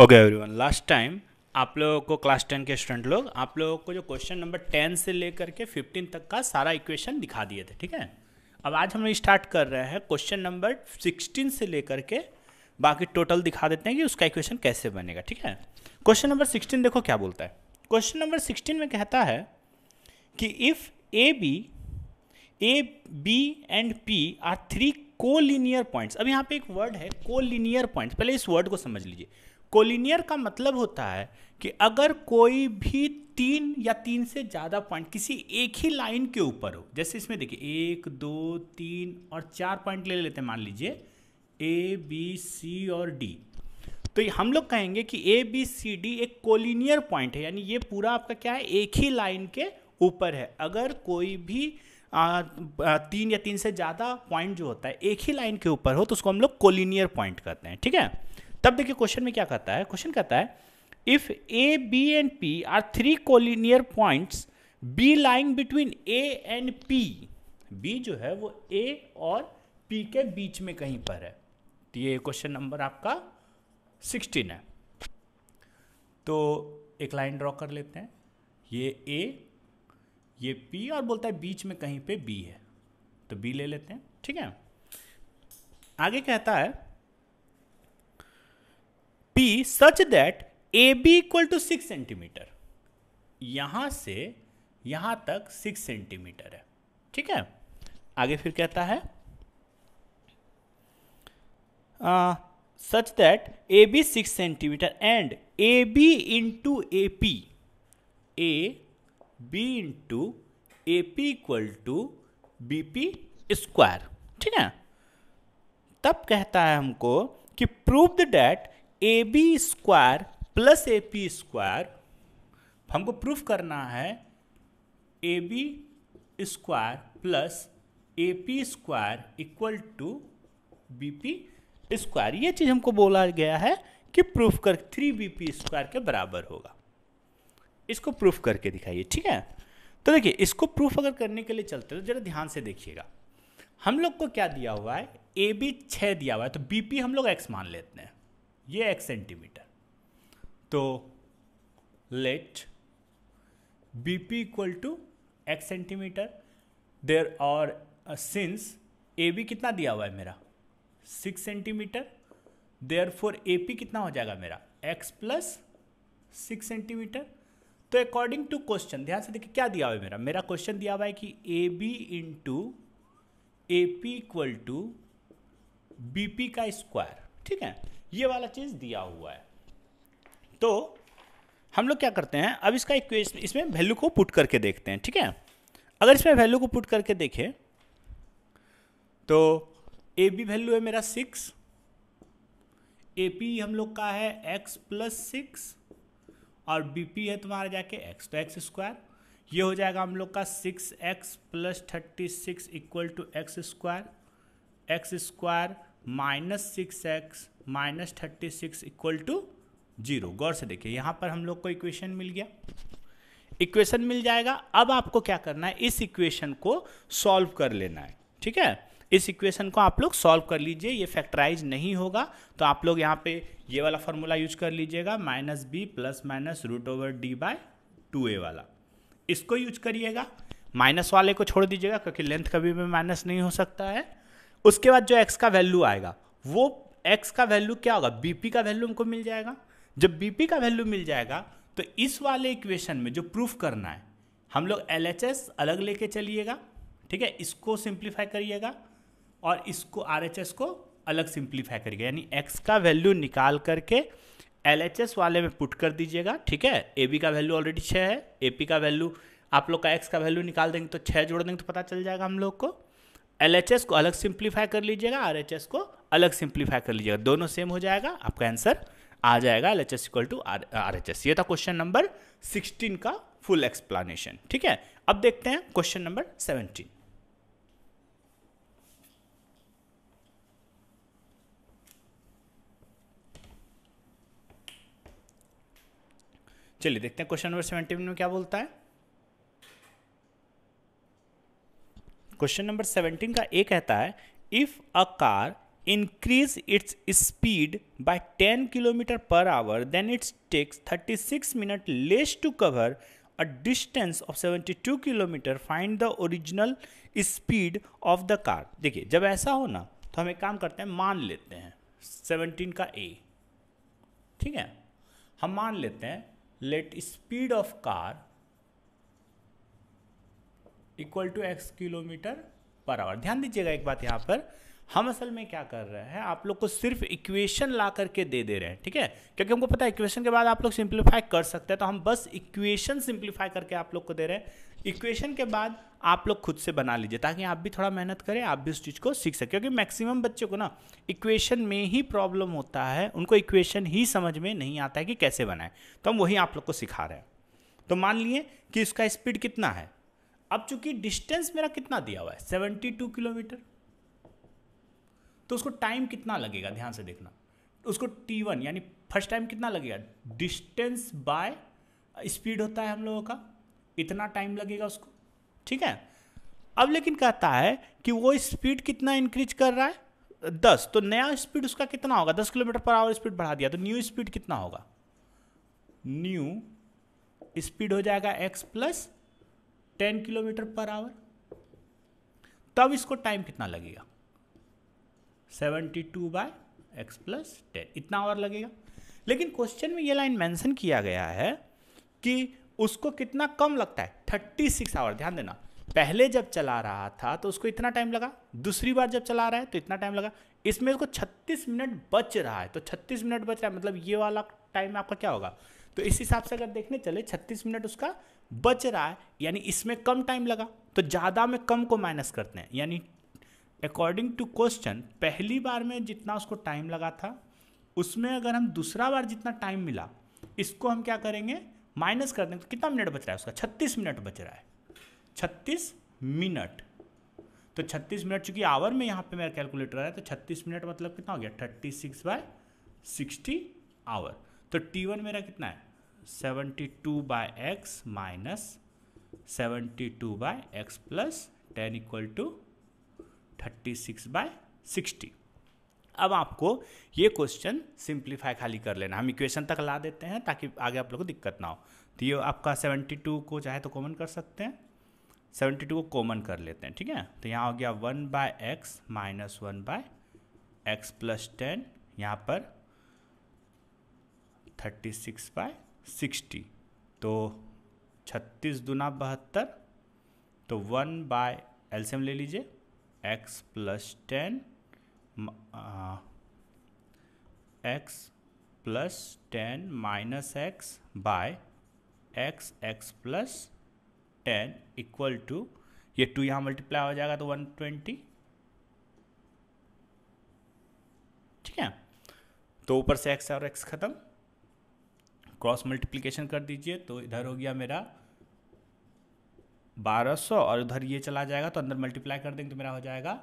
Okay everyone last time आप लोगों को क्लास टेन के स्टूडेंट लोग आप लोगों को जो क्वेश्चन नंबर टेन से लेकर के फिफ्टीन तक का सारा इक्वेशन दिखा दिए थे ठीक है अब आज हम स्टार्ट कर रहे हैं क्वेश्चन नंबर सिक्सटीन से लेकर के बाकी टोटल दिखा देते हैं कि उसका इक्वेशन कैसे बनेगा ठीक है क्वेश्चन नंबर सिक्सटीन देखो क्या बोलता है क्वेश्चन नंबर सिक्सटीन में कहता है कि if A B A B and P R three collinear points अब यहाँ पे एक वर्ड है लिनियर पॉइंट्स पहले इस वर्ड को समझ लीजिए कोलिनियर का मतलब होता है कि अगर कोई भी तीन या तीन से ज़्यादा पॉइंट किसी एक ही लाइन के ऊपर हो जैसे इसमें देखिए एक दो तीन और चार पॉइंट ले लेते हैं मान लीजिए ए बी सी और डी तो हम लोग कहेंगे कि ए बी सी डी एक कोलिनियर पॉइंट है यानी ये पूरा आपका क्या है एक ही लाइन के ऊपर है अगर कोई भी आ, तीन या तीन से ज़्यादा पॉइंट जो होता है एक ही लाइन के ऊपर हो तो उसको हम लोग कोलिनियर पॉइंट कहते हैं ठीक है तब देखिए क्वेश्चन में क्या कहता है क्वेश्चन कहता है if A B and P R three collinear points B lying between A and P B जो है वो ए और पी के बीच में कहीं पर है तो ये क्वेश्चन नंबर आपका सिक्सटीन है तो एक लाइन ड्रॉ कर लेते हैं ये ए ये पी और बोलता है बीच में कहीं पे बी है तो बी ले लेते हैं ठीक है आगे कहता है B such that A B equal to six centimetre यहां से यहां तक सिक्स सेंटीमीटर है ठीक है आगे फिर कहता है such that A B six centimetre and A B into A P A B into A P equal to B P square ठीक है तब कहता है हमको कि prove that A B square plus A P square हमको proof करना है A B square plus A P square equal to B P square ये चीज़ हमको बोला गया है कि प्रूफ कर थ्री बी पी स्क्वायर के बराबर होगा इसको प्रूफ करके दिखाइए ठीक है तो देखिए इसको प्रूफ अगर करने के लिए चलते हो तो जरा ध्यान से देखिएगा हम लोग को क्या दिया हुआ है ए बी छः दिया हुआ है तो बी पी हम लोग एक्स मान लेते हैं ये एक सेंटीमीटर तो let B P equal to X centimetre there और सिंस ए बी कितना दिया हुआ है मेरा six centimetre therefore A P कितना हो जाएगा मेरा एक्स प्लस सिक्स सेंटीमीटर तो अकॉर्डिंग टू क्वेश्चन ध्यान से देखिए क्या दिया हुआ है मेरा मेरा क्वेश्चन दिया हुआ है कि A B into A P equal to B P का स्क्वायर ठीक है ये वाला चीज़ दिया हुआ है तो हम लोग क्या करते हैं अब इसका इक्वेशन इसमें वैल्यू को पुट करके देखते हैं ठीक है अगर इसमें वैल्यू को पुट करके देखें तो ए बी वैल्यू है मेरा सिक्स ए पी हम लोग का है एक्स प्लस सिक्स और बी पी है तुम्हारा जाके एक्स तो एक्स स्क्वायर ये हो जाएगा हम लोग का six X plus thirty six equal to X square X square minus six X minus thirty six equal to zero गौर से देखिए यहाँ पर हम लोग को इक्वेशन मिल गया इक्वेशन मिल जाएगा अब आपको क्या करना है इस इक्वेशन को सॉल्व कर लेना है ठीक है इस इक्वेशन को आप लोग सॉल्व कर लीजिए ये फैक्टराइज नहीं होगा तो आप लोग यहाँ पे ये वाला फॉर्मूला यूज कर लीजिएगा minus B plus minus root over D by two A वाला इसको यूज करिएगा माइनस वाले को छोड़ दीजिएगा क्योंकि लेंथ कभी भी माइनस नहीं हो सकता है उसके बाद जो एक्स का वैल्यू आएगा वो एक्स का वैल्यू क्या होगा बीपी का वैल्यू हमको मिल जाएगा जब बीपी का वैल्यू मिल जाएगा तो इस वाले इक्वेशन में जो प्रूफ करना है हम लोग एल अलग लेके चलिएगा ठीक है इसको सिंप्लीफाई करिएगा और इसको आर को अलग सिंप्लीफाई करिएगा यानी एक्स का वैल्यू निकाल करके एल वाले में पुट कर दीजिएगा ठीक है ए बी का वैल्यू ऑलरेडी छः है ए पी का वैल्यू आप लोग का एक्स का वैल्यू निकाल देंगे तो छः जोड़ देंगे तो पता चल जाएगा हम लोग को एल को अलग सिंप्लीफाई कर लीजिएगा आर को अलग सिंप्लीफाई कर लीजिएगा दोनों सेम हो जाएगा आपका आंसर आ जाएगा L H S equal to R R ये था क्वेश्चन नंबर सिक्सटीन का फुल एक्सप्लेनेशन ठीक है अब देखते हैं क्वेश्चन नंबर सेवनटीन चलिए देखते हैं क्वेश्चन नंबर सेवेंटीन में क्या बोलता है क्वेश्चन नंबर सेवनटीन का ए कहता है if a car increase its speed by ten kilometre per hour then its takes thirty six minute less to cover distance of of 72 kilometre find the original speed of the car देखिए जब ऐसा हो ना तो हम एक काम करते हैं मान लेते हैं 17 का ए ठीक है हम मान लेते हैं let speed of car equal to X kilometre per hour ध्यान दीजिएगा एक बात यहाँ पर हम असल में क्या कर रहे हैं आप लोग को सिर्फ इक्वेशन ला करके दे दे रहे हैं ठीक है क्योंकि हमको पता है इक्वेशन के बाद आप लोग सिंप्लीफाई कर सकते हैं तो हम बस इक्वेशन सिंप्लीफाई करके आप लोग को दे रहे हैं इक्वेशन के बाद आप लोग खुद से बना लीजिए ताकि आप भी थोड़ा मेहनत करें आप भी उस चीज़ को सीख सकें क्योंकि मैक्सिमम बच्चों को ना इक्वेशन में ही प्रॉब्लम होता है उनको इक्वेशन ही समझ में नहीं आता है कि कैसे बनाए तो हम वही आप लोग को सिखा रहे हैं तो मान लिए कि इसका स्पीड कितना है अब चूंकि डिस्टेंस मेरा कितना दिया हुआ है सेवेंटी टू किलोमीटर तो उसको टाइम कितना लगेगा ध्यान से देखना उसको टी वन यानी फर्स्ट टाइम कितना लगेगा डिस्टेंस बाय स्पीड होता है हम लोगों का इतना टाइम लगेगा उसको ठीक है अब लेकिन कहता है कि वो स्पीड कितना इंक्रीज कर रहा है दस तो नया स्पीड उसका कितना होगा दस किलोमीटर पर आवर स्पीड बढ़ा दिया तो न्यू स्पीड कितना होगा न्यू स्पीड हो जाएगा X plus ten kilometre per hour तब इसको टाइम कितना लगेगा seventy two by X plus ten इतना आवर लगेगा लेकिन क्वेश्चन में ये लाइन मेंशन किया गया है कि उसको कितना कम लगता है थर्टी सिक्स आवर ध्यान देना पहले जब चला रहा था तो उसको इतना टाइम लगा दूसरी बार जब चला रहा है तो इतना टाइम लगा इसमें उसको 36 मिनट बच रहा है तो 36 मिनट बच रहा है मतलब ये वाला टाइम आपका क्या होगा तो इस हिसाब से अगर देखने चले 36 मिनट उसका बच रहा है यानी इसमें कम टाइम लगा तो ज़्यादा में कम को माइनस करते हैं यानी अकॉर्डिंग टू क्वेश्चन पहली बार में जितना उसको टाइम लगा था उसमें अगर हम दूसरा बार जितना टाइम मिला इसको हम क्या करेंगे माइनस कर देंगे तो कितना मिनट बच रहा है उसका छत्तीस मिनट बच रहा है छत्तीस मिनट तो छत्तीस मिनट चूंकि आवर में यहाँ पे मेरा कैलकुलेटर है तो छत्तीस मिनट मतलब कितना हो गया thirty six by sixty hour तो टी वन मेरा कितना है seventy two by X minus seventy two by X plus ten equal to thirty six by sixty अब आपको ये क्वेश्चन सिंप्लीफाई खाली कर लेना हम इक्वेशन तक ला देते हैं ताकि आगे आप लोग को दिक्कत ना हो तो ये आपका सेवेंटी टू को चाहे तो कॉमन कर सकते हैं सेवेंटी टू को कॉमन कर लेते हैं ठीक है तो यहाँ हो गया one by X minus one by X plus ten यहाँ पर थर्टी सिक्स बाय सिक्सटी तो छत्तीस दुना बहत्तर तो वन बाय एल्सियम ले लीजिए X plus ten X plus ten minus X by X X plus ten equal to ये टू यहाँ मल्टीप्लाई हो जाएगा तो वन ट्वेंटी ठीक है तो ऊपर से एक्स और एक्स ख़त्म क्रॉस मल्टीप्लिकेशन कर दीजिए तो इधर हो गया मेरा 1200 और उधर ये चला जाएगा तो अंदर मल्टीप्लाई कर देंगे तो मेरा हो जाएगा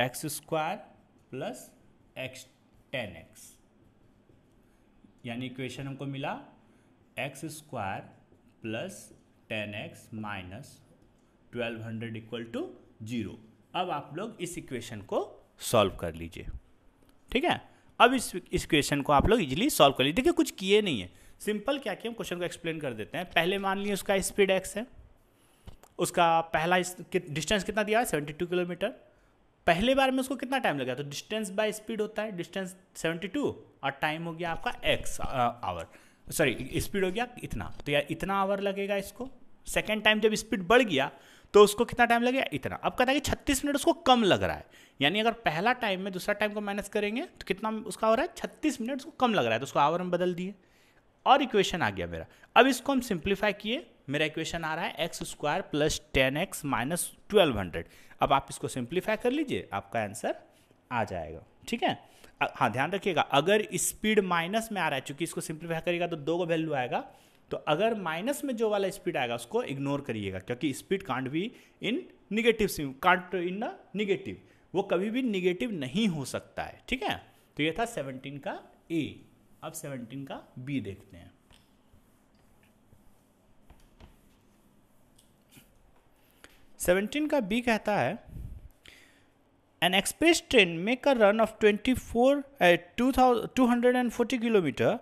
X square plus X ten X यानी इक्वेशन हमको मिला X square plus ten X minus twelve hundred equal to zero अब आप लोग इस इक्वेशन को सॉल्व कर लीजिए ठीक है अब इस इक्वेशन को आप लोग इजीली सॉल्व कर लीजिए देखिए कुछ किए नहीं है सिंपल क्या कि हम क्वेश्चन को एक्सप्लेन कर देते हैं पहले मान लिए उसका स्पीड एक्स है उसका पहला डिस्टेंस कितना दिया है सेवेंटी टू किलोमीटर पहले बार में उसको कितना टाइम लगा तो डिस्टेंस बाय स्पीड होता है डिस्टेंस सेवेंटी टू और टाइम हो गया आपका एक्स आवर सॉरी स्पीड हो गया इतना तो यार इतना आवर लगेगा इसको सेकेंड टाइम जब स्पीड बढ़ गया तो उसको कितना टाइम लगेगा इतना अब कहता है कि छत्तीस मिनट उसको कम लग रहा है यानी अगर पहला टाइम में दूसरा टाइम को माइनस करेंगे तो कितना उसका हो रहा है छत्तीस मिनट उसको कम लग रहा है तो उसको आवर में बदल दिए और इक्वेशन आ गया मेरा अब इसको हम सिंप्लीफाई किए मेरा इक्वेशन आ रहा है X square plus ten X minus twelve hundred अब आप इसको सिंप्लीफाई कर लीजिए आपका आंसर आ जाएगा ठीक है हाँ ध्यान रखिएगा अगर स्पीड माइनस में आ रहा है चूंकि इसको सिंप्लीफाई करेगा तो दो का वैल्यू आएगा तो अगर माइनस में जो वाला स्पीड आएगा उसको इग्नोर करिएगा क्योंकि speed can't be in negative can't in the negative वो कभी भी निगेटिव नहीं हो सकता है ठीक है तो ये था सेवनटीन का ए अब 17 का बी देखते हैं सेवनटीन का बी कहता है an express train make a run of twenty four two thou two hundred and forty kilometre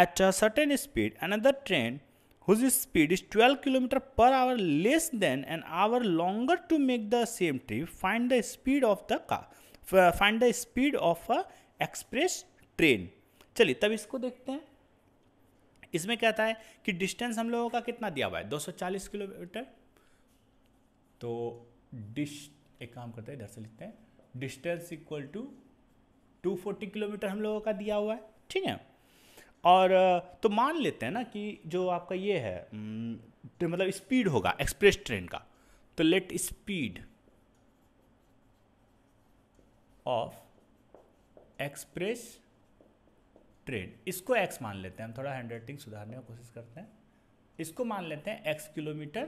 at a certain speed another train whose speed is twelve kilometre per hour less than an hour longer to make the same trip find the speed of the car find the speed of a express train चलिए तब इसको देखते हैं इसमें कहता है कि distance हम लोगों का कितना दिया हुआ है 240 किलोमीटर तो डिश एक काम करते हैं इधर से लिखते हैं डिस्टेंस इक्वल टू 240 किलोमीटर हम लोगों का दिया हुआ है ठीक है और तो मान लेते हैं ना कि जो आपका ये है तो मतलब स्पीड होगा एक्सप्रेस ट्रेन का तो let speed of express train इसको एक्स मान लेते हैं हम थोड़ा हैंड राइटिंग सुधारने की कोशिश करते हैं इसको मान लेते हैं एक्स किलोमीटर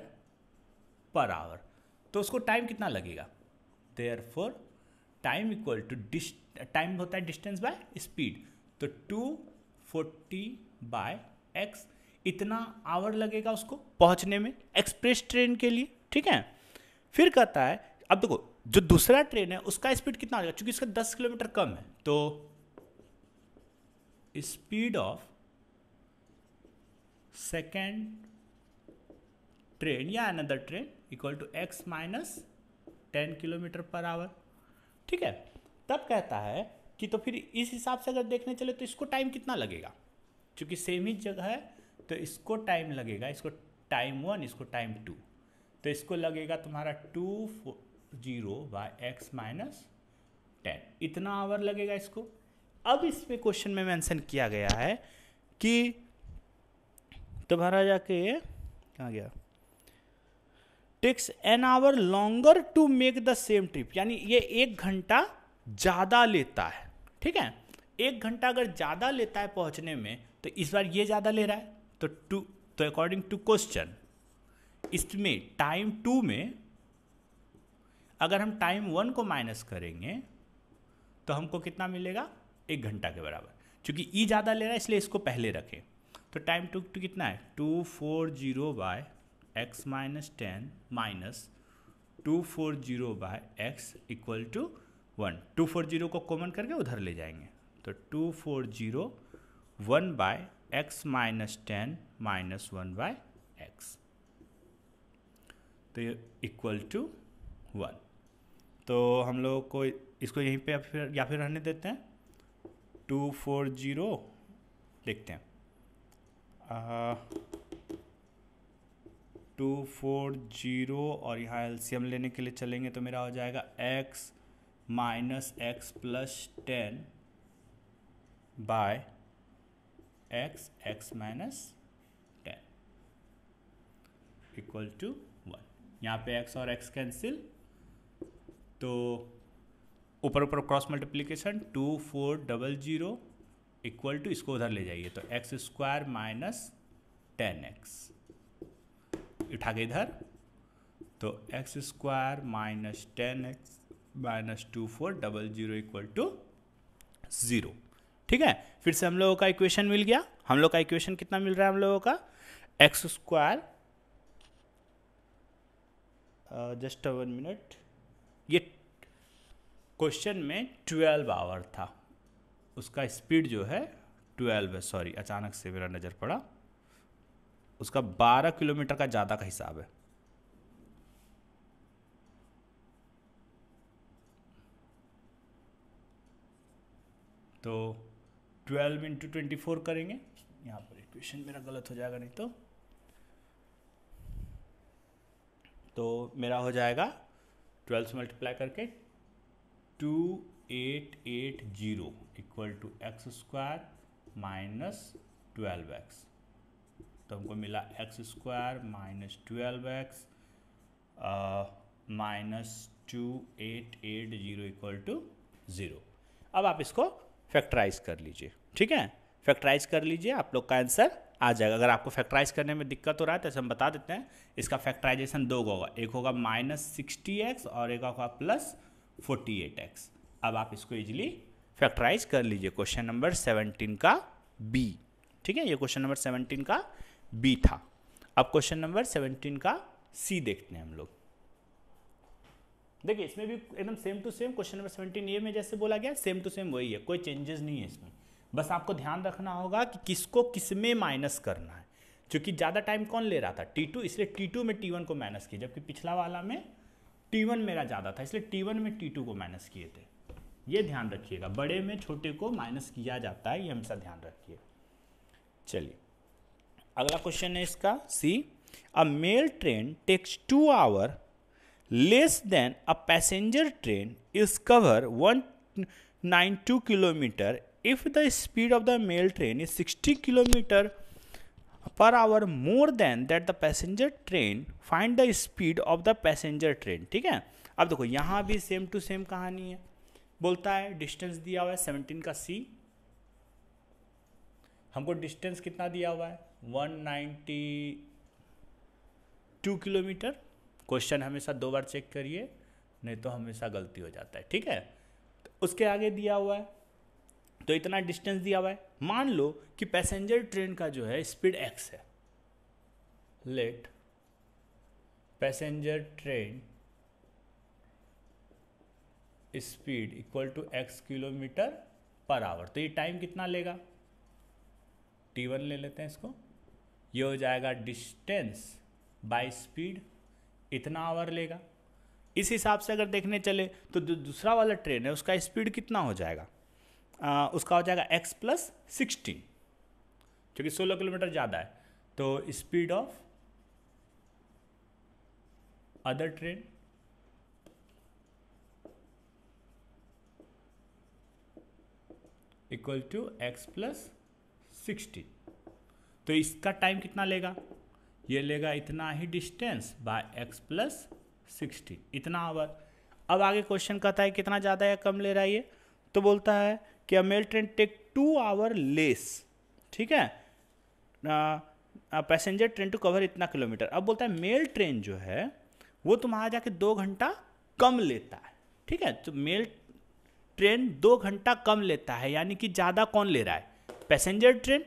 पर आवर तो उसको टाइम कितना लगेगा therefore time equal to this time होता है डिस्टेंस बाय स्पीड तो टू फोर्टी बाय एक्स इतना आवर लगेगा उसको पहुंचने में एक्सप्रेस ट्रेन के लिए ठीक है फिर कहता है अब देखो जो दूसरा ट्रेन है उसका स्पीड कितना हो जाएगा चूंकि इसका दस किलोमीटर कम है तो स्पीड ऑफ सेकेंड ट्रेन या another train equal to X minus ten kilometre per hour ठीक है तब कहता है कि तो फिर इस हिसाब से अगर देखने चले तो इसको टाइम कितना लगेगा क्योंकि सेम ही जगह है तो इसको टाइम लगेगा इसको टाइम वन इसको टाइम टू तो इसको लगेगा तुम्हारा two zero by X minus ten इतना आवर लगेगा इसको अब इसमें क्वेश्चन में मेंशन किया गया है कि तुम्हारा जाके ये कहाँ गया takes an hour longer to make the same trip यानी ये एक घंटा ज़्यादा लेता है ठीक है एक घंटा अगर ज़्यादा लेता है पहुंचने में तो इस बार ये ज़्यादा ले रहा है तो टू तो अकॉर्डिंग टू क्वेश्चन इसमें टाइम टू में अगर हम टाइम वन को माइनस करेंगे तो हमको कितना मिलेगा एक घंटा के बराबर चूँकि ई e ज़्यादा ले रहा है इसलिए इसको पहले रखें तो टाइम टू टू कितना है two four zero by X minus ten minus two four zero by X equal to one two four zero को कॉमन करके उधर ले जाएंगे तो two four zero one by X minus ten minus one by X तो ये equal to one तो हम लोग को इसको यहीं पे या फिर या फिर रहने देते हैं टू फोर जीरो लिखते हैं टू फोर जीरो और यहाँ एलसीएम लेने के लिए चलेंगे तो मेरा हो जाएगा X minus X plus ten by X X minus ten equal to one यहाँ पे एक्स और एक्स कैंसिल तो ऊपर ऊपर cross multiplication two four double zero equal to इसको उधर ले जाइए तो X square minus ten X उठा के इधर तो X square minus ten X minus two four double zero equal to zero ठीक है फिर से हम लोगों का इक्वेशन मिल गया हम लोग का इक्वेशन कितना मिल रहा है हम लोगों का X square just one minute ये क्वेश्चन में ट्वेल्व आवर था उसका स्पीड जो है ट्वेल्व है सॉरी अचानक से मेरा नज़र पड़ा उसका बारह किलोमीटर का ज़्यादा का हिसाब है तो ट्वेल्व इंटू ट्वेंटी फोर करेंगे यहाँ पर इक्वेशन मेरा गलत हो जाएगा नहीं तो तो मेरा हो जाएगा ट्वेल्व से मल्टीप्लाई करके two eight eight zero equal to X square minus twelve X तो हमको मिला X square minus twelve X minus two eight eight zero equal to zero अब आप इसको फैक्टराइज कर लीजिए ठीक है फैक्टराइज कर लीजिए आप लोग का आंसर आ जाएगा अगर आपको फैक्टराइज करने में दिक्कत हो रहा है तो ऐसे हम बता देते हैं इसका फैक्टराइजेशन दो होगा एक होगा माइनस सिक्सटी एक्स और एक होगा प्लस फोर्टी एट एक्स अब आप इसको इजीली फैक्टराइज कर लीजिए क्वेश्चन नंबर सेवनटीन का बी ठीक है ये क्वेश्चन नंबर सेवनटीन का बी था अब क्वेश्चन नंबर सेवनटीन का सी देखते हैं हम लोग देखिए इसमें भी एकदम same to same question number seventeen A में जैसे बोला गया सेम टू सेम वही है कोई चेंजेस नहीं है इसमें बस आपको ध्यान रखना होगा कि किसको किस में माइनस करना है क्योंकि ज़्यादा टाइम कौन ले रहा था टी टू इसलिए टी टू में टी वन को माइनस किया जबकि पिछला वाला में टी वन मेरा ज़्यादा था इसलिए टी वन में टी टू को माइनस किए थे ये ध्यान रखिएगा बड़े में छोटे को माइनस किया जाता है ये हमेशा ध्यान रखिए चलिए अगला क्वेश्चन है इसका C a mail train takes two hour less than a passenger train is cover one nine two kilometre if the speed of the mail train is sixty kilometre per hour more than that the passenger train find the speed of the passenger train ठीक है अब देखो यहाँ भी same to same कहानी है बोलता है डिस्टेंस दिया हुआ है सेवनटीन का सी हमको डिस्टेंस कितना दिया हुआ है one ninety two kilometre question हमेशा दो बार चेक करिए नहीं तो हमेशा गलती हो जाता है ठीक है तो उसके आगे दिया हुआ है तो इतना डिस्टेंस दिया हुआ है मान लो कि पैसेंजर ट्रेन का जो है स्पीड एक्स है let passenger train speed equal to X kilometre per hour तो ये टाइम कितना लेगा टी वन ले लेते हैं इसको ये हो जाएगा डिस्टेंस बाय स्पीड इतना आवर लेगा इस हिसाब से अगर देखने चले तो जो दूसरा वाला ट्रेन है उसका स्पीड कितना हो जाएगा आ, उसका हो जाएगा एक्स प्लस सिक्सटीन क्योंकि सोलह किलोमीटर ज़्यादा है तो speed of other train equal to X plus sixty तो इसका टाइम कितना लेगा ये लेगा इतना ही distance by X plus sixty इतना आवर अब आगे क्वेश्चन कहता है कितना ज़्यादा या कम ले रहा है ये तो बोलता है कि a mail train take two hour less ठीक है पैसेंजर ट्रेन टू कवर इतना किलोमीटर अब बोलता है मेल ट्रेन जो है वो तुम्हारा जाके दो घंटा कम लेता है ठीक है तो मेल ट्रेन दो घंटा कम लेता है यानी कि ज़्यादा कौन ले रहा है passenger train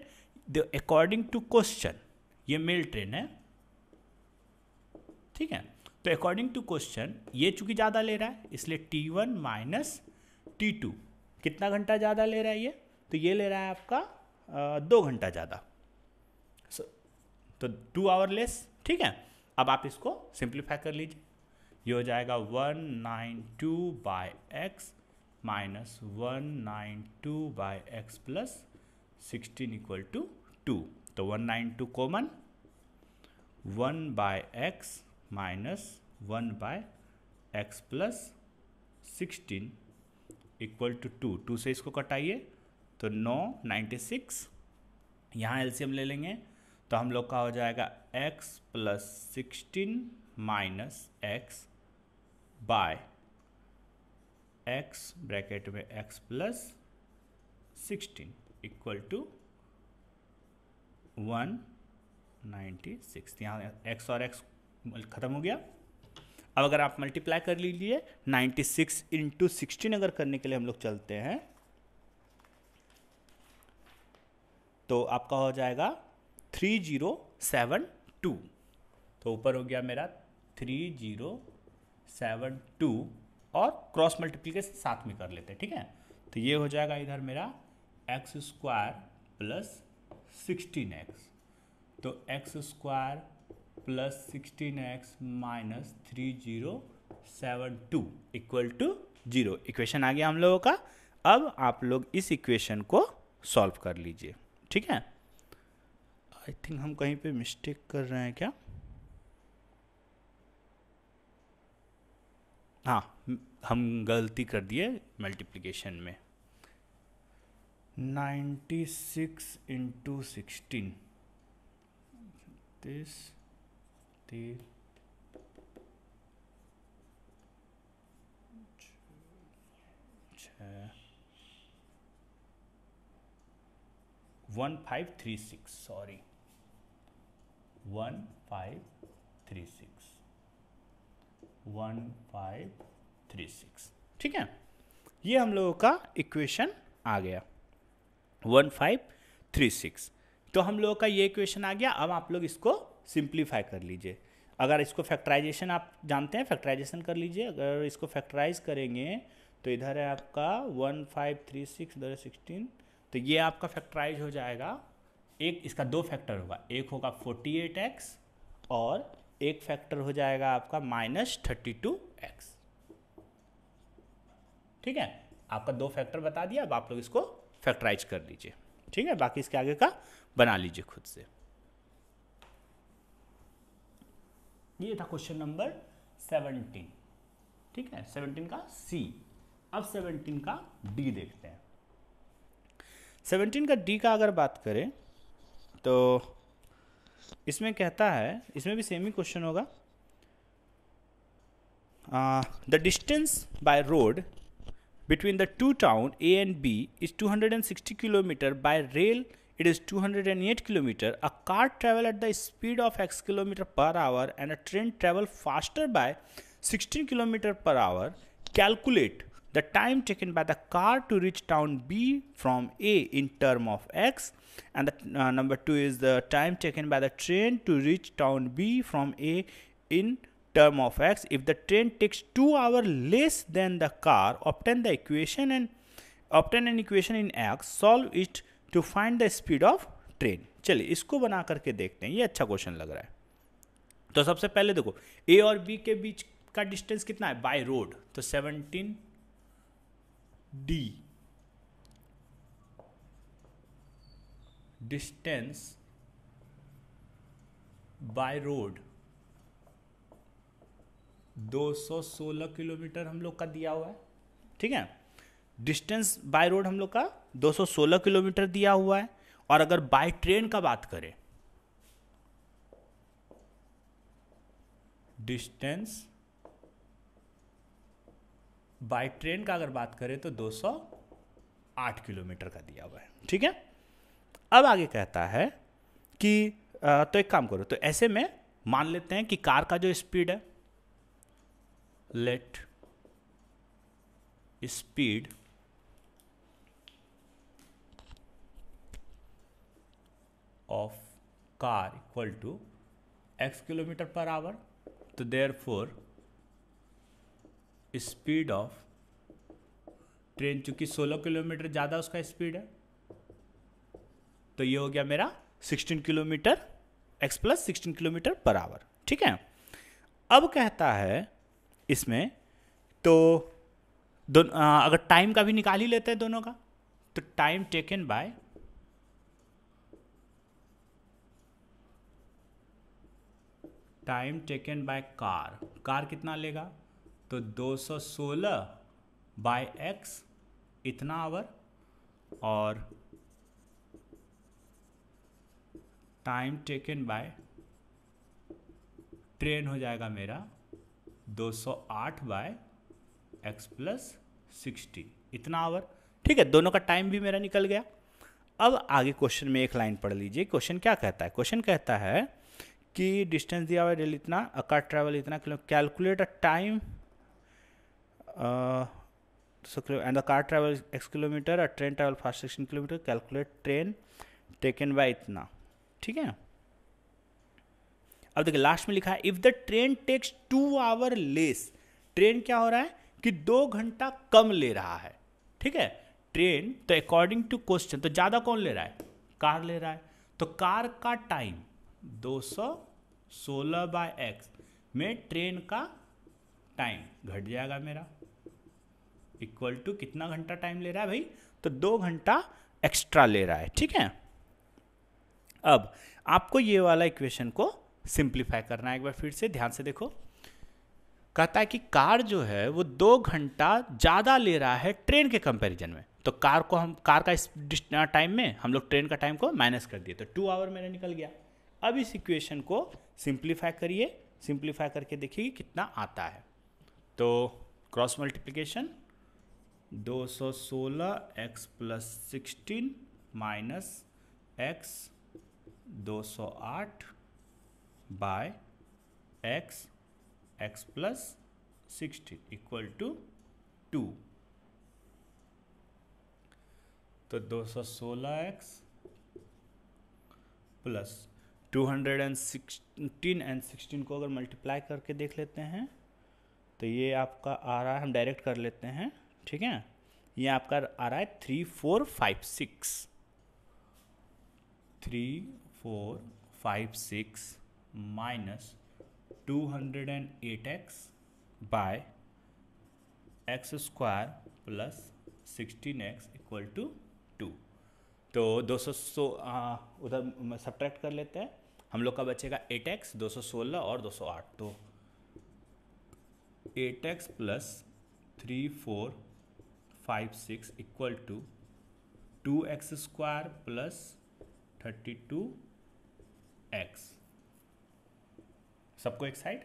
according to question ये मेल ट्रेन है ठीक है तो अकॉर्डिंग टू क्वेश्चन ये चूंकि ज़्यादा ले रहा है इसलिए T one minus T two कितना घंटा ज़्यादा ले रहा है ये तो ये ले रहा है आपका दो घंटा ज़्यादा सो तो टू आवर लेस ठीक है अब आप इसको सिंप्लीफाई कर लीजिए ये हो जाएगा one nine two by X minus one nine two by X plus sixteen equal to two तो one nine two common one by X minus one by X plus sixteen equal to two two से इसको कटाइए तो नौ ninety six यहाँ LCM ले लेंगे तो हम लोग का हो जाएगा X plus sixteen minus X by X bracket में X plus sixteen equal to one ninety six यहाँ एक्स और एक्स ख़त्म हो गया अब अगर आप मल्टीप्लाई कर लीजिए 96 सिक्स इंटू सिक्सटीन अगर करने के लिए हम लोग चलते हैं तो आपका हो जाएगा थ्री जीरो सेवन टू तो ऊपर हो गया मेरा थ्री जीरो सेवन टू और क्रॉस के साथ में कर लेते हैं ठीक है तो ये हो जाएगा इधर मेरा X square plus sixteen X तो X square plus sixteen X minus three zero seven two equal to zero equation आ गया हम लोगों का अब आप लोग इस इक्वेशन को सॉल्व कर लीजिए ठीक है आई थिंक हम कहीं पे मिस्टेक कर रहे हैं क्या हाँ हम गलती कर दिए मल्टीप्लिकेशन में ninety six into sixteen this one five three six sorry one five three six one five three six ठीक है ये हम लोगों का इक्वेशन आ गया वन फाइव थ्री सिक्स तो हम लोगों का ये इक्वेशन आ गया अब आप लोग इसको सिंप्लीफाई कर लीजिए अगर इसको फैक्टराइजेशन आप जानते हैं फैक्टराइजेशन कर लीजिए अगर इसको फैक्टराइज करेंगे तो इधर है आपका वन फाइव थ्री सिक्स इधर सिक्सटीन तो ये आपका फैक्टराइज हो जाएगा एक इसका दो फैक्टर होगा एक होगा फोर्टी एट एक्स और एक फैक्टर हो जाएगा आपका माइनस थर्टी टू एक्स ठीक है आपका दो फैक्टर बता दिया अब आप लोग इसको फैक्टराइज कर लीजिए ठीक है बाकी इसके आगे का बना लीजिए खुद से ये था क्वेश्चन नंबर सेवनटीन ठीक है सेवनटीन का सी अब सेवनटीन का डी देखते हैं सेवनटीन का डी का अगर बात करें तो इसमें कहता है इसमें भी सेम ही क्वेश्चन होगा the distance by road between the two town A and B is 260 किलोमीटर by rail it is 208 km. A car travel at the speed of x km per hour and a train travel faster by 16 km per hour. Calculate the time taken by the car to reach town B from A in term of x and the uh, number 2 is the time taken by the train to reach town B from A in term of x if the train takes 2 hour less than the car obtain the equation and obtain an equation in x solve it to find the speed of train चलिए इसको बना करके देखते हैं ये अच्छा question लग रहा है तो सबसे पहले देखो ए और बी के बीच का डिस्टेंस कितना है बाय रोड तो seventeen D distance by road 216 kilometre हम लोग का दिया हुआ है ठीक है डिस्टेंस बाय रोड हम लोग का 216 किलोमीटर दिया हुआ है और अगर बाय ट्रेन का बात करें डिस्टेंस बाय ट्रेन का अगर बात करें तो 208 किलोमीटर का दिया हुआ है ठीक है अब आगे कहता है कि तो एक काम करो तो ऐसे में मान लेते हैं कि कार का जो स्पीड है let speed of car equal to x kilometer per hour so therefore speed of train चूंकि 16 किलोमीटर ज़्यादा उसका स्पीड है तो ये हो गया मेरा 16 kilometre x plus sixteen kilometre per hour ठीक है अब कहता है इसमें तो दोनों अगर टाइम का भी निकाल ही लेते हैं दोनों का तो time taken by time taken by car car कितना लेगा तो 216 बाय एक्स इतना आवर और टाइम टेकन बाय ट्रेन हो जाएगा मेरा 208 बाय एक्स प्लस सिक्सटी इतना आवर ठीक है दोनों का टाइम भी मेरा निकल गया अब आगे क्वेश्चन में एक लाइन पढ़ लीजिए क्वेश्चन क्या कहता है क्वेश्चन कहता है कि डिस्टेंस दिया हुआ है डेल इतना अकार ट्रैवल इतना kilo calculate a time and the car travel X kilometre kilometer train travel fast sixteen kilometre calculate train taken by इतना ठीक है अब देखिए लास्ट में लिखा है if the train takes two hour less train क्या हो रहा है कि दो घंटा कम ले रहा है ठीक है ट्रेन तो अकॉर्डिंग टू क्वेश्चन तो ज़्यादा कौन ले रहा है कार ले रहा है तो कार का टाइम दो सौ सोलह बाय एक्स में ट्रेन का टाइम घट जाएगा मेरा इक्वल टू कितना घंटा टाइम ले रहा है भाई तो दो घंटा एक्स्ट्रा ले रहा है ठीक है अब आपको ये वाला इक्वेशन को सिंप्लीफाई करना है एक बार फिर से ध्यान से देखो कहता है कि कार जो है वो दो घंटा ज़्यादा ले रहा है ट्रेन के कंपैरिजन में तो कार को हम कार का इस टाइम में हम लोग ट्रेन का टाइम को माइनस कर दिए तो टू आवर मेरा निकल गया अब इस इक्वेशन को सिंप्लीफाई करिए सिंप्लीफाई करके देखिए कितना आता है तो cross multiplication 216 X plus sixteen minus X दो by X X plus sixteen equal to two तो सौ सोलह X plus two hundred and sixteen and sixteen को अगर मल्टीप्लाई करके देख लेते हैं तो ये आपका आ रहा है हम डायरेक्ट कर लेते हैं ठीक है ये आपका आ रहा है three four five six three four five six minus two hundred and eight X by X square plus sixteen X equal to two तो दो सौ सो उधर सब्ट्रैक्ट कर लेते हैं हम लोग का बचेगा एट एक्स दो सौ सोलह और दो सौ आठ तो eight X plus three four five six equal to two X square plus thirty two X सबको एक साइड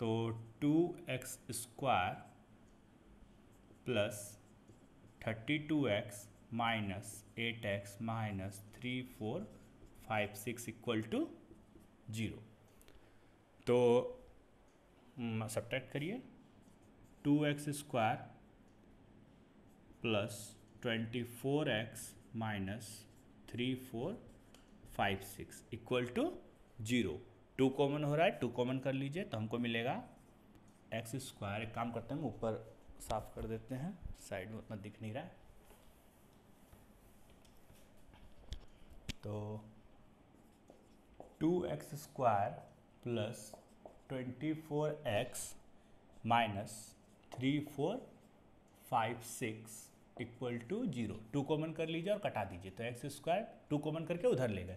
तो two X square plus thirty two X minus eight X minus three four five six equal to zero तो subtract hmm, करिए two X square plus twenty four X minus three four five six equal to zero two common हो रहा है to common कर लीजिए तो हमको मिलेगा एक्स स्क्वायर एक काम करते हैं ऊपर साफ कर देते हैं साइड में उतना दिख नहीं रहा है तो two X square plus twenty four X minus three four five six equal to zero two common कर लीजिए और कटा दीजिए तो एक्स स्क्वायर टू कॉमन करके उधर ले गए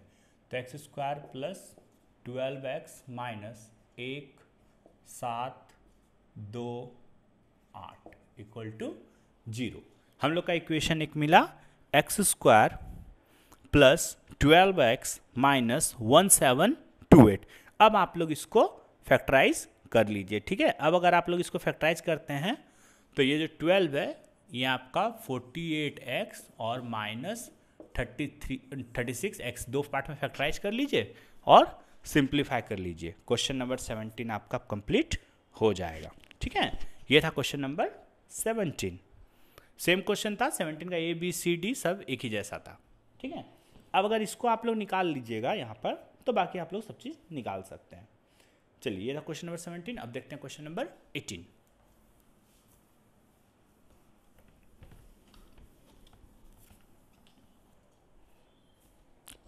तो X square plus twelve X minus एक सात दो आठ इक्वल टू जीरो हम लोग का इक्वेशन एक मिला X square plus twelve X minus one seven two eight अब आप लोग इसको फैक्टराइज कर लीजिए ठीक है अब अगर आप लोग इसको फैक्टराइज करते हैं तो ये जो ट्वेल्व है ये आपका फोर्टी एट एक्स और minus thirty three thirty six X दो पार्ट में फैक्टराइज कर लीजिए और सिंप्लीफाई कर लीजिए क्वेश्चन नंबर सेवनटीन आपका कंप्लीट हो जाएगा ठीक है ये था question number seventeen same question था सेवनटीन का ए बी सी डी सब एक ही जैसा था ठीक है अब अगर इसको आप लोग निकाल लीजिएगा यहाँ पर तो बाकी आप लोग सब चीज़ निकाल सकते हैं चलिए ये था क्वेश्चन नंबर सेवनटीन अब देखते हैं क्वेश्चन नंबर एटीन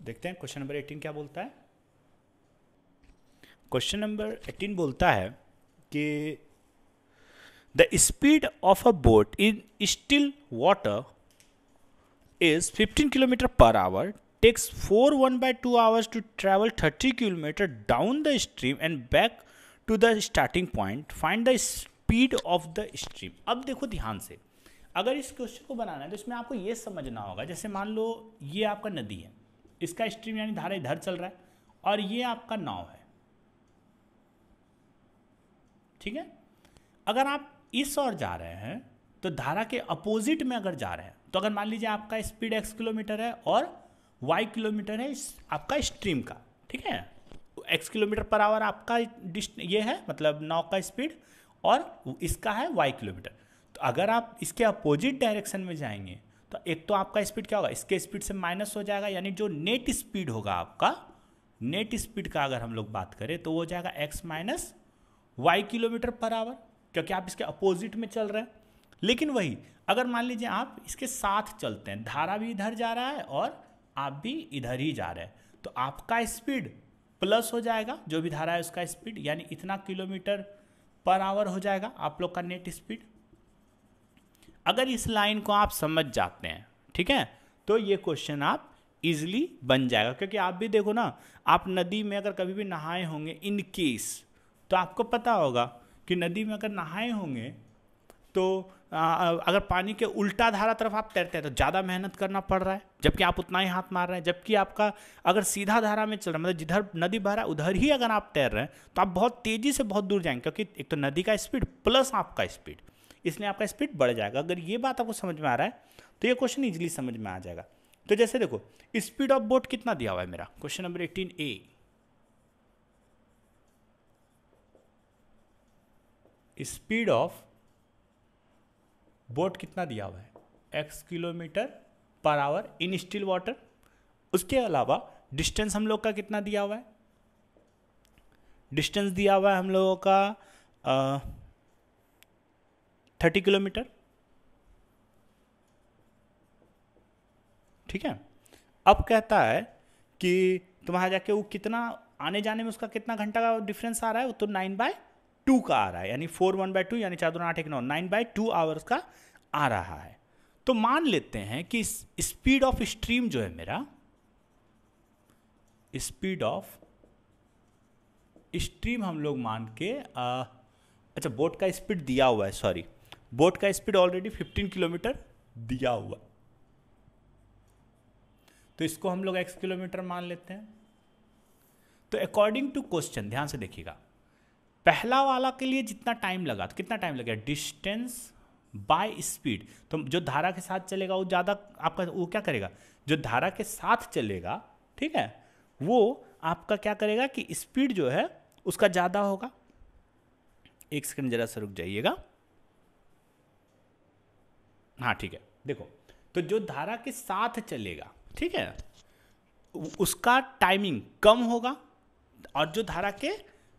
देखते हैं क्वेश्चन नंबर एटीन क्या बोलता है क्वेश्चन नंबर एटीन बोलता है कि the speed of a boat in still water is 15 kilometre per hour takes 4 1 by 2 hours to travel 30 km down the stream and back to the starting point find the speed of the stream अब देखो ध्यान से अगर इस question को बनाना है तो इसमें आपको ये समझना होगा जैसे मान लो ये आपका नदी है इसका स्ट्रीम यानी धारा इधर चल रहा है और ये आपका नाव है ठीक है अगर आप इस ओर जा रहे हैं तो धारा के अपोजिट में अगर जा रहे हैं तो अगर मान लीजिए आपका स्पीड एक्स किलोमीटर है और वाई किलोमीटर है आपका स्ट्रीम का ठीक है एक्स किलोमीटर पर आवर आपका ये है मतलब नाव का स्पीड और इसका है वाई किलोमीटर तो अगर आप इसके अपोजिट डायरेक्शन में जाएंगे तो एक तो आपका स्पीड क्या होगा इसके स्पीड से माइनस हो जाएगा यानी जो नेट स्पीड होगा आपका नेट स्पीड का अगर हम लोग बात करें तो वो हो जाएगा X minus Y kilometre per hour क्योंकि आप इसके अपोजिट में चल रहे हैं लेकिन वही अगर मान लीजिए आप इसके साथ चलते हैं धारा भी इधर जा रहा है और आप भी इधर ही जा रहे हैं तो आपका स्पीड प्लस हो जाएगा जो भी धारा है उसका स्पीड यानी इतना किलोमीटर पर आवर हो जाएगा आप लोग का नेट स्पीड अगर इस लाइन को आप समझ जाते हैं ठीक है तो ये क्वेश्चन आप इजिली बन जाएगा क्योंकि आप भी देखो ना आप नदी में अगर कभी भी नहाए होंगे इन केस तो आपको पता होगा कि नदी में अगर नहाए होंगे तो अगर पानी के उल्टा धारा तरफ आप तैरते हैं तो ज़्यादा मेहनत करना पड़ रहा है जबकि आप उतना ही हाथ मार रहे हैं जबकि आपका अगर सीधा धारा में चल रहा है मतलब जिधर नदी बह रहा है उधर ही अगर आप तैर रहे हैं तो आप बहुत तेज़ी से बहुत दूर जाएंगे क्योंकि एक तो नदी का स्पीड प्लस आपका स्पीड इसलिए आपका स्पीड बढ़ जाएगा अगर ये बात आपको समझ में आ रहा है तो ये क्वेश्चन ईजिली समझ में आ जाएगा तो जैसे देखो स्पीड ऑफ बोट कितना दिया हुआ है मेरा question number eighteen A speed of boat कितना दिया हुआ है X kilometre per hour in still water उसके अलावा डिस्टेंस हम लोग का कितना दिया हुआ है डिस्टेंस दिया हुआ है हम लोगों का थर्टी किलोमीटर ठीक है अब कहता है कि तुम्हारा जाके वो कितना आने जाने में उसका कितना घंटा का डिफरेंस आ रहा है वो तो नाइन बाय टू का आ रहा है यानी फोर वन बाय टू यानी चार दो आठ एक नौ नाइन बाय टू आवर्स का आ रहा है तो मान लेते हैं कि स्पीड ऑफ स्ट्रीम जो है मेरा स्पीड ऑफ स्ट्रीम हम लोग मान के आ, अच्छा बोट का स्पीड दिया हुआ है सॉरी बोट का स्पीड ऑलरेडी 15 किलोमीटर दिया हुआ तो इसको हम लोग एक्स किलोमीटर मान लेते हैं तो अकॉर्डिंग टू क्वेश्चन ध्यान से देखिएगा पहला वाला के लिए जितना टाइम लगा तो कितना टाइम लगेगा डिस्टेंस बाय स्पीड तो जो धारा के साथ चलेगा वो ज़्यादा आपका वो क्या करेगा जो धारा के साथ चलेगा ठीक है वो आपका क्या करेगा कि स्पीड जो है उसका ज़्यादा होगा एक सेकंड ज़रा सा रुक जाइएगा हाँ ठीक है देखो तो जो धारा के साथ चलेगा ठीक है उसका टाइमिंग कम होगा और जो धारा के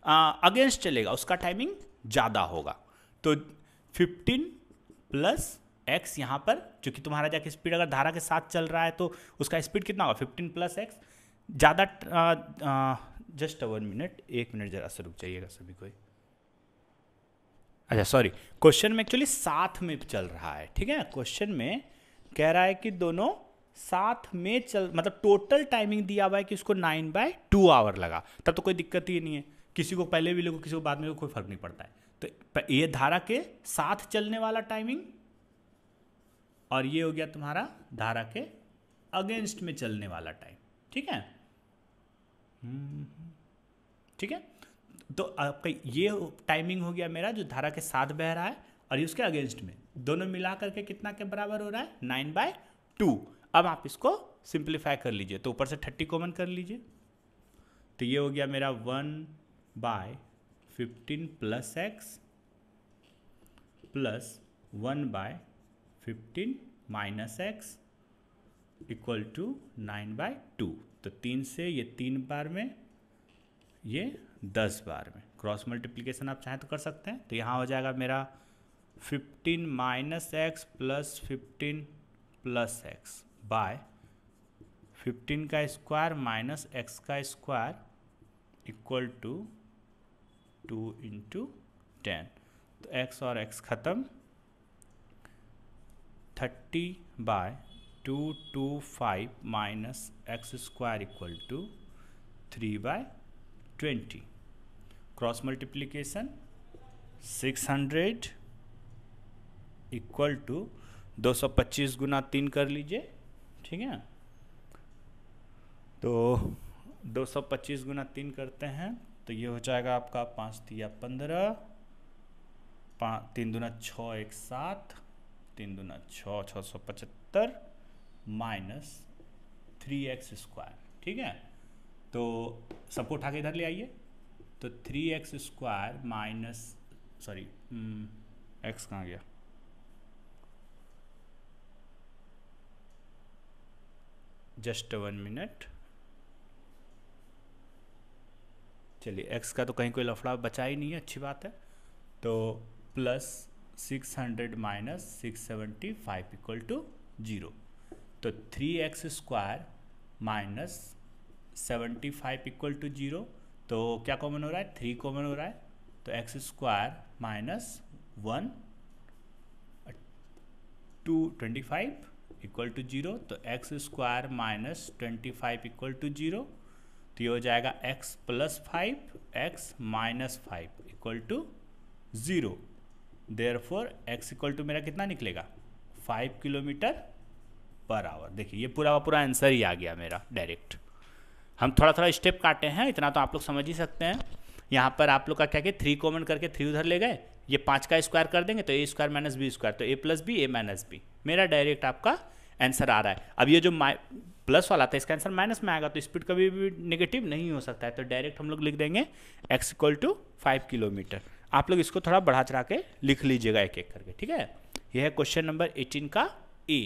अगेंस्ट चलेगा उसका टाइमिंग ज़्यादा होगा तो 15 प्लस एक्स यहाँ पर चूँकि तुम्हारा जाके स्पीड अगर धारा के साथ चल रहा है तो उसका स्पीड कितना होगा फिफ्टीन प्लस एक्स ज़्यादा जस्ट वन मिनट एक मिनट ज़रा सर रुक जाइएगा सभी कोई अच्छा सॉरी क्वेश्चन में एक्चुअली साथ में चल रहा है ठीक है क्वेश्चन में कह रहा है कि दोनों साथ में चल मतलब टोटल टाइमिंग दिया हुआ है कि उसको नाइन बाय टू आवर लगा तब तो कोई दिक्कत ही नहीं है किसी को पहले भी लगो किसी को बाद में कोई फर्क नहीं पड़ता है तो ये धारा के साथ चलने वाला टाइमिंग और ये हो गया तुम्हारा धारा के अगेंस्ट में चलने वाला टाइम ठीक है हम्म, ठीक है तो आपका ये टाइमिंग हो गया मेरा जो धारा के साथ बह रहा है और ये उसके अगेंस्ट में दोनों मिला करके कितना के बराबर हो रहा है नाइन बाय टू अब आप इसको सिंप्लीफाई कर लीजिए तो ऊपर से थर्टी कॉमन कर लीजिए तो ये हो गया मेरा one by fifteen plus X plus one by fifteen minus X equal to nine by two तो तीन से ये तीन बार में ये दस बार में क्रॉस मल्टीप्लीकेशन आप चाहें तो कर सकते हैं तो यहाँ हो जाएगा मेरा fifteen minus X plus fifteen plus X by fifteen का स्क्वायर माइनस एक्स का square equal to two into ten तो एक्स और एक्स ख़त्म thirty by two two five minus X square equal to three by twenty cross multiplication six hundred equal to दो सौ पच्चीस गुना तीन कर लीजिए ठीक है तो दो सौ पच्चीस गुना तीन करते हैं तो ये हो जाएगा आपका पाँच दिया पंद्रह पाँच तीन दुना छः एक सात तीन दुना छः छः सौ पचहत्तर माइनस थ्री एक्स स्क्वायर ठीक है तो सबको उठा के इधर ले आइए तो three X square minus sorry hmm, X कहाँ गया जस्ट वन मिनट चलिए एक्स का तो कहीं कोई लफड़ा बचा ही नहीं है अच्छी बात है तो plus six hundred minus six seventy five equal to zero तो three X square minus seventy five equal to zero तो क्या कॉमन हो रहा है थ्री कॉमन हो रहा है तो X square minus one two twenty five equal to zero तो X square minus twenty five equal to zero तो ये हो जाएगा x plus five X minus five equal to zero therefore X equal to मेरा कितना निकलेगा five kilometre per our देखिए ये पूरा पूरा आंसर ही आ गया मेरा डायरेक्ट हम थोड़ा थोड़ा स्टेप काटे हैं इतना तो आप लोग समझ ही सकते हैं यहाँ पर आप लोग का क्या किया थ्री कॉमन करके थ्री उधर ले गए ये पाँच का स्क्वायर कर देंगे तो A square minus B square तो A plus B A minus B मेरा डायरेक्ट आपका आंसर आ रहा है अब ये जो माइ प्लस वाला था इसका आंसर माइनस में आएगा तो स्पीड कभी भी नेगेटिव नहीं हो सकता है तो डायरेक्ट हम लोग लिख देंगे X equal to five kilometre आप लोग इसको थोड़ा बढ़ा चढ़ा के लिख लीजिएगा एक एक करके ठीक है यह है क्वेश्चन नंबर एटीन का ए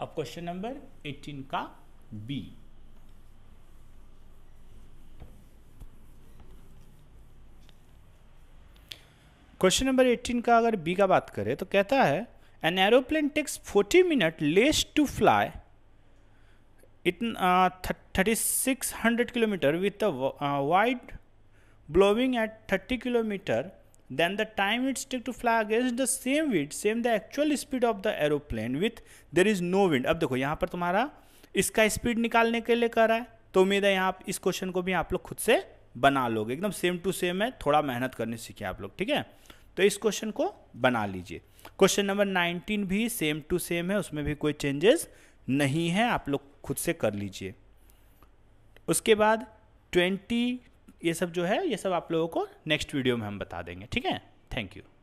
अब क्वेश्चन नंबर एटीन का बी क्वेश्चन नंबर एटीन का अगर बी का बात करें तो कहता है an aeroplane takes 40 minutes less to fly it uh, 3600 six with kilometre uh, wide blowing at 30 km then the time it takes to fly against the same wind same the actual speed of the aeroplane with there is no wind ab dekho yahan par tumhara iska speed nikalne ke liye कर raha hai to उम्मीद hai यहाँ is question ko bhi aap log khud se bana loge ekdam same to same hai thoda mehnat karne sikhe aap log theek hai to is question ko bana lijiye question number 19 भी same to same है उसमें भी कोई changes नहीं है आप लोग खुद से कर लीजिए उसके बाद 20 ये सब जो है ये सब आप लोगों को नेक्स्ट वीडियो में हम बता देंगे ठीक है थैंक यू